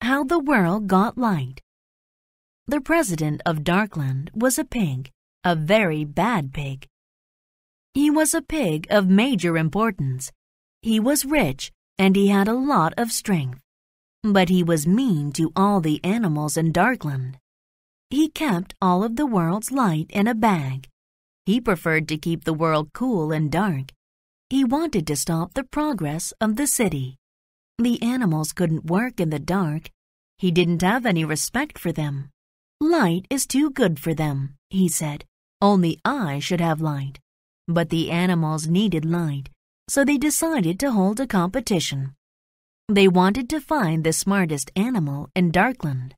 How the World Got Light The president of Darkland was a pig, a very bad pig. He was a pig of major importance. He was rich and he had a lot of strength. But he was mean to all the animals in Darkland. He kept all of the world's light in a bag. He preferred to keep the world cool and dark. He wanted to stop the progress of the city. The animals couldn't work in the dark. He didn't have any respect for them. Light is too good for them, he said. Only I should have light. But the animals needed light, so they decided to hold a competition. They wanted to find the smartest animal in Darkland.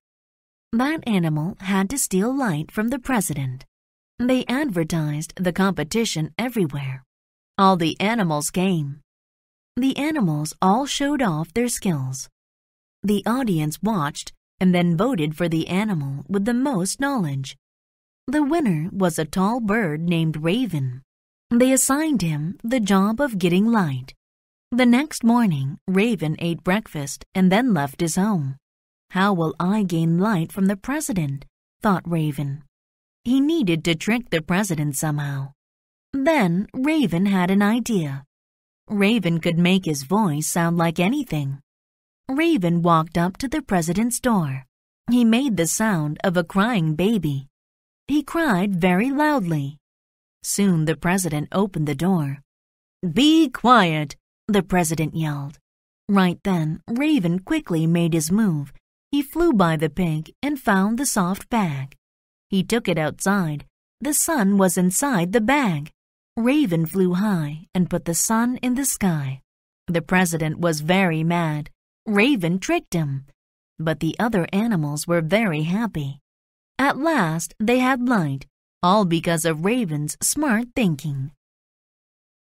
That animal had to steal light from the president. They advertised the competition everywhere. All the animals came. The animals all showed off their skills. The audience watched and then voted for the animal with the most knowledge. The winner was a tall bird named Raven. They assigned him the job of getting light. The next morning, Raven ate breakfast and then left his home. How will I gain light from the president? thought Raven. He needed to trick the president somehow. Then Raven had an idea. Raven could make his voice sound like anything. Raven walked up to the president's door. He made the sound of a crying baby. He cried very loudly. Soon the president opened the door. Be quiet, the president yelled. Right then, Raven quickly made his move. He flew by the pig and found the soft bag. He took it outside. The sun was inside the bag. Raven flew high and put the sun in the sky. The president was very mad. Raven tricked him. But the other animals were very happy. At last, they had light, all because of Raven's smart thinking.